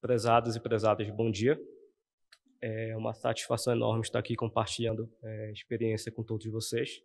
prezados e prezadas, bom dia. É uma satisfação enorme estar aqui compartilhando é, experiência com todos vocês.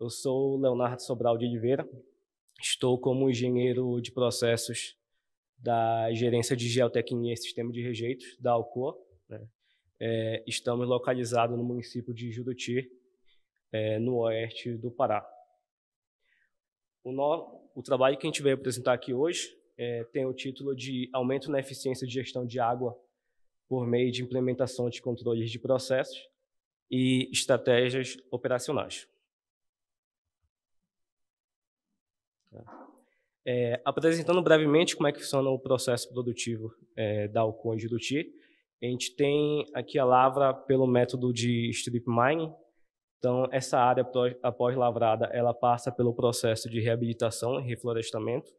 Eu sou Leonardo Sobral de Oliveira, estou como engenheiro de processos da Gerência de Geotecnia e Sistema de Rejeitos, da Alcoa. Né? É, estamos localizados no município de Juruti, é, no oeste do Pará. O, no, o trabalho que a gente veio apresentar aqui hoje é, tem o título de Aumento na Eficiência de Gestão de Água por meio de implementação de controles de processos e estratégias operacionais. É, apresentando brevemente como é que funciona o processo produtivo é, da Alcon e Juruti, a gente tem aqui a lavra pelo método de strip mining. Então, essa área após lavrada, ela passa pelo processo de reabilitação e reflorestamento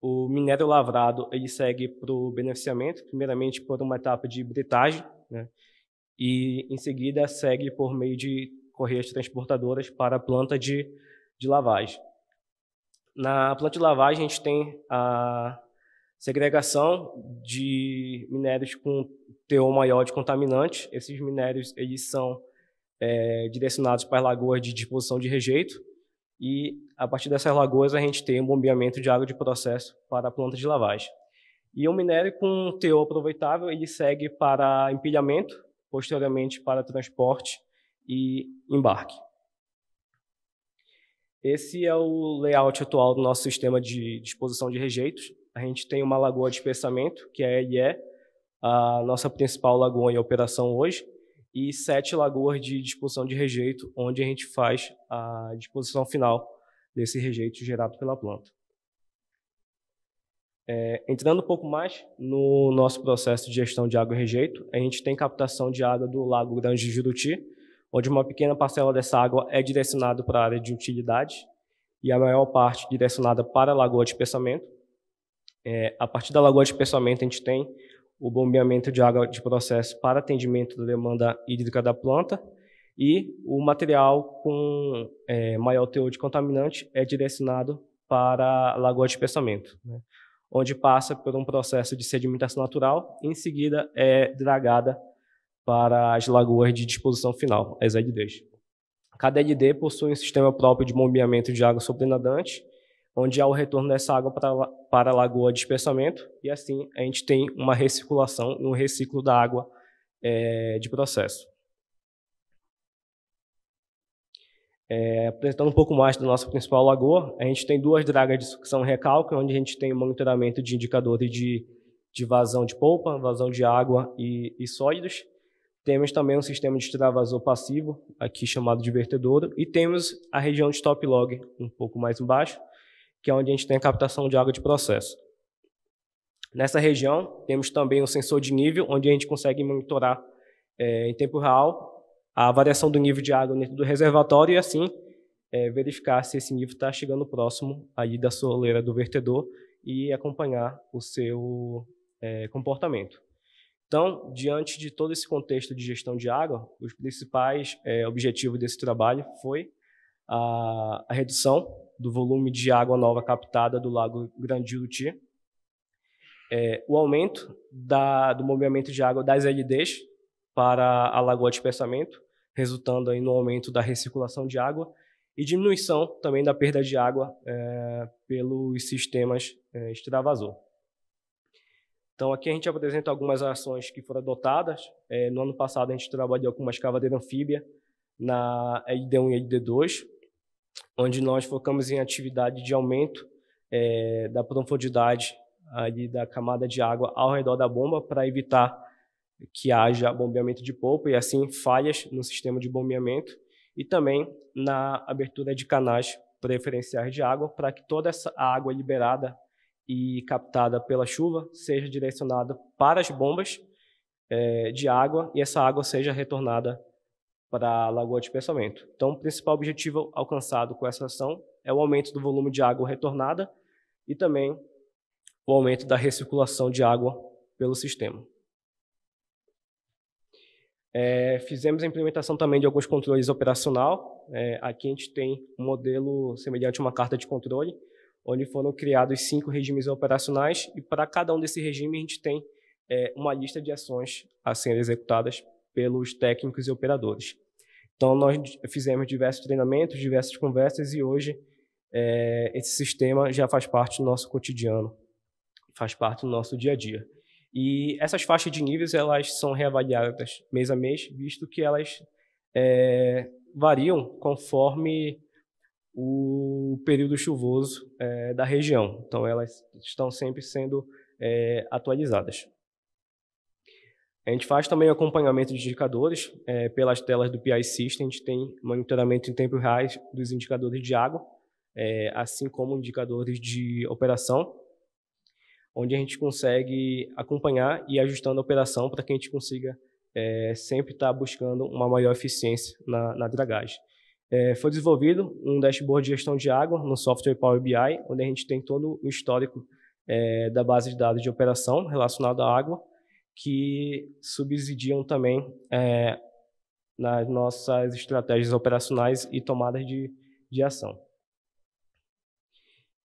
o minério lavrado ele segue para o beneficiamento, primeiramente por uma etapa de britagem, né? e em seguida segue por meio de correias transportadoras para a planta de, de lavagem. Na planta de lavagem, a gente tem a segregação de minérios com teor maior de contaminantes. Esses minérios eles são é, direcionados para as lagoas de disposição de rejeito e a partir dessas lagoas a gente tem um bombeamento de água de processo para a planta de lavagem. E o minério com teor aproveitável, ele segue para empilhamento, posteriormente para transporte e embarque. Esse é o layout atual do nosso sistema de disposição de rejeitos. A gente tem uma lagoa de espessamento, que é a LE, a nossa principal lagoa em operação hoje, e sete lagoas de disposição de rejeito, onde a gente faz a disposição final desse rejeito gerado pela planta. É, entrando um pouco mais no nosso processo de gestão de água e rejeito, a gente tem captação de água do Lago Grande de Juruti, onde uma pequena parcela dessa água é direcionada para a área de utilidade e a maior parte direcionada para a Lagoa de Pensamento. É, a partir da Lagoa de Pensamento, a gente tem o bombeamento de água de processo para atendimento da demanda hídrica da planta e o material com é, maior teor de contaminante é direcionado para a lagoa de espessamento, né? onde passa por um processo de sedimentação natural e, em seguida, é dragada para as lagoas de disposição final, as EDDs. Cada LD possui um sistema próprio de bombeamento de água sobrenadante, onde há o retorno dessa água para, para a lagoa de espessamento, e assim a gente tem uma recirculação um reciclo da água é, de processo. É, apresentando um pouco mais da nossa principal lagoa, a gente tem duas dragas de sucção recalque, onde a gente tem monitoramento de indicadores de, de vazão de polpa, vazão de água e, e sólidos. Temos também um sistema de extravasor passivo, aqui chamado de vertedouro, e temos a região de stop log, um pouco mais embaixo, que é onde a gente tem a captação de água de processo. Nessa região, temos também um sensor de nível, onde a gente consegue monitorar é, em tempo real a variação do nível de água dentro do reservatório e assim é, verificar se esse nível está chegando próximo aí da soleira do vertedor e acompanhar o seu é, comportamento. Então, diante de todo esse contexto de gestão de água, os principais é, objetivos desse trabalho foi a, a, redução do volume de água nova captada do Lago Grande Juruti, é, o aumento da, do movimento de água das LDs para a Lagoa de Espessamento resultando aí no aumento da recirculação de água e diminuição também da perda de água é, pelos sistemas é, extravasor. Então, aqui a gente apresenta algumas ações que foram adotadas. É, no ano passado, a gente trabalhou com uma escavadeira anfíbia na ID1 e ID2, onde nós focamos em atividade de aumento é, da profundidade ali da camada de água ao redor da bomba para evitar que haja bombeamento de polpa e assim falhas no sistema de bombeamento e também na abertura de canais preferenciais de água para que toda essa água liberada e captada pela chuva seja direcionada para as bombas eh, de água e essa água seja retornada para a lagoa de pensamento. Então, o principal objetivo alcançado com essa ação é o aumento do volume de água retornada e também o aumento da recirculação de água pelo sistema. É, fizemos a implementação também de alguns controles operacional. É, aqui a gente tem um modelo semelhante a uma carta de controle, onde foram criados cinco regimes operacionais e para cada um desse regime a gente tem é, uma lista de ações a serem executadas pelos técnicos e operadores. Então nós fizemos diversos treinamentos, diversas conversas e hoje é, esse sistema já faz parte do nosso cotidiano, faz parte do nosso dia a dia. E essas faixas de níveis elas são reavaliadas mês a mês, visto que elas é, variam conforme o período chuvoso é, da região. Então, elas estão sempre sendo é, atualizadas. A gente faz também acompanhamento de indicadores é, pelas telas do PI System. A gente tem monitoramento em tempo real dos indicadores de água, é, assim como indicadores de operação onde a gente consegue acompanhar e ajustando a operação para que a gente consiga é, sempre estar tá buscando uma maior eficiência na, na dragagem. É, foi desenvolvido um dashboard de gestão de água no software Power BI, onde a gente tem todo o histórico é, da base de dados de operação relacionado à água, que subsidiam também é, nas nossas estratégias operacionais e tomadas de, de ação.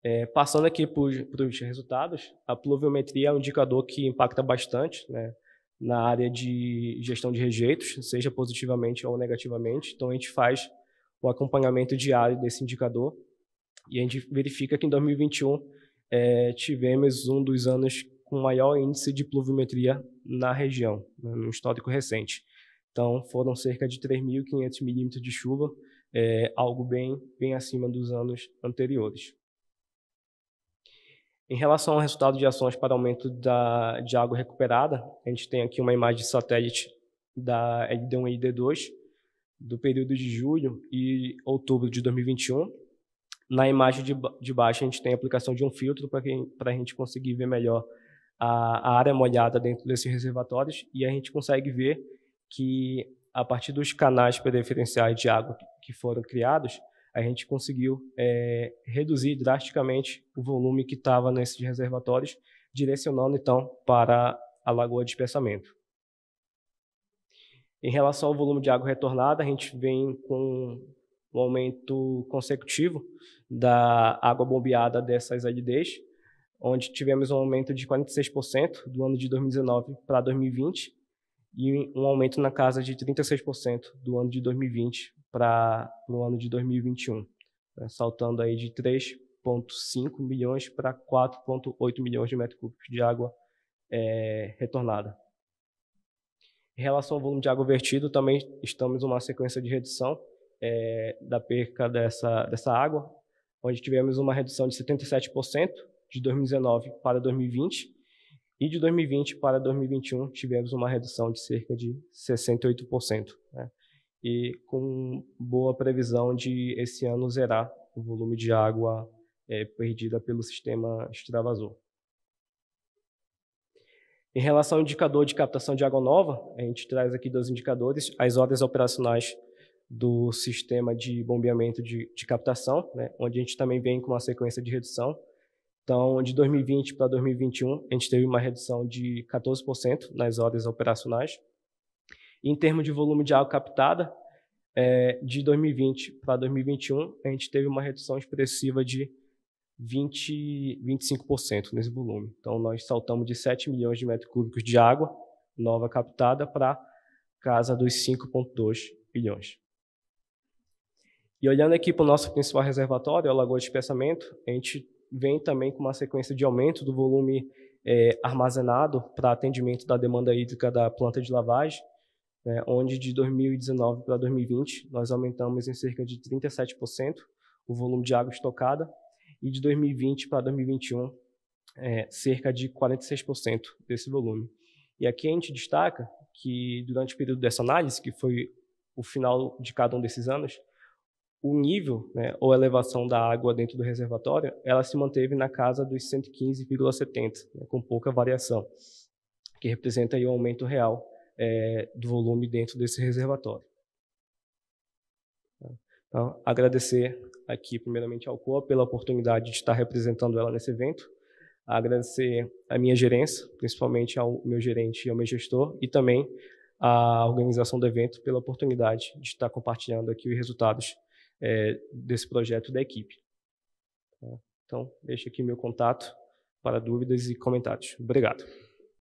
É, passando aqui para os resultados, a pluviometria é um indicador que impacta bastante né, na área de gestão de rejeitos, seja positivamente ou negativamente. Então, a gente faz o acompanhamento diário desse indicador e a gente verifica que em 2021 é, tivemos um dos anos com maior índice de pluviometria na região, né, no histórico recente. Então, foram cerca de 3.500 milímetros de chuva, é, algo bem, bem acima dos anos anteriores. Em relação ao resultado de ações para aumento da, de água recuperada, a gente tem aqui uma imagem de satélite da LD1 e ID2 do período de julho e outubro de 2021. Na imagem de, de baixo, a gente tem a aplicação de um filtro para a gente conseguir ver melhor a, a área molhada dentro desses reservatórios e a gente consegue ver que, a partir dos canais preferenciais de água que foram criados, a gente conseguiu é, reduzir drasticamente o volume que estava nesses reservatórios, direcionando então para a lagoa de espessamento. Em relação ao volume de água retornada, a gente vem com um aumento consecutivo da água bombeada dessas ADDs, onde tivemos um aumento de 46% do ano de 2019 para 2020 e um aumento na casa de 36% do ano de 2020 para o ano de 2021, né, saltando aí de 3,5 milhões para 4,8 milhões de metros cúbicos de água é, retornada. Em relação ao volume de água vertido, também estamos em uma sequência de redução é, da perca dessa, dessa água, onde tivemos uma redução de 77% de 2019 para 2020 e de 2020 para 2021 tivemos uma redução de cerca de 68%. Né? e com boa previsão de esse ano zerar o volume de água é, perdida pelo sistema extravasor. Em relação ao indicador de captação de água nova, a gente traz aqui dois indicadores, as horas operacionais do sistema de bombeamento de, de captação, né, onde a gente também vem com uma sequência de redução. Então, de 2020 para 2021, a gente teve uma redução de 14% nas horas operacionais. Em termos de volume de água captada, é, de 2020 para 2021, a gente teve uma redução expressiva de 20, 25% nesse volume. Então, nós saltamos de 7 milhões de metros cúbicos de água nova captada para casa dos 5,2 bilhões. E olhando aqui para o nosso principal reservatório, a Lagoa de Espessamento, a gente vem também com uma sequência de aumento do volume é, armazenado para atendimento da demanda hídrica da planta de lavagem né, onde de 2019 para 2020 nós aumentamos em cerca de 37% o volume de água estocada e de 2020 para 2021 é, cerca de 46% desse volume. E aqui a gente destaca que durante o período dessa análise, que foi o final de cada um desses anos, o nível né, ou elevação da água dentro do reservatório, ela se manteve na casa dos 115,70, né, com pouca variação, que representa aí o um aumento real é, do volume dentro desse reservatório. Então, agradecer aqui, primeiramente, ao COA pela oportunidade de estar representando ela nesse evento, agradecer a minha gerência, principalmente ao meu gerente e ao meu gestor, e também à organização do evento pela oportunidade de estar compartilhando aqui os resultados é, desse projeto da equipe. Então, deixo aqui meu contato para dúvidas e comentários. Obrigado.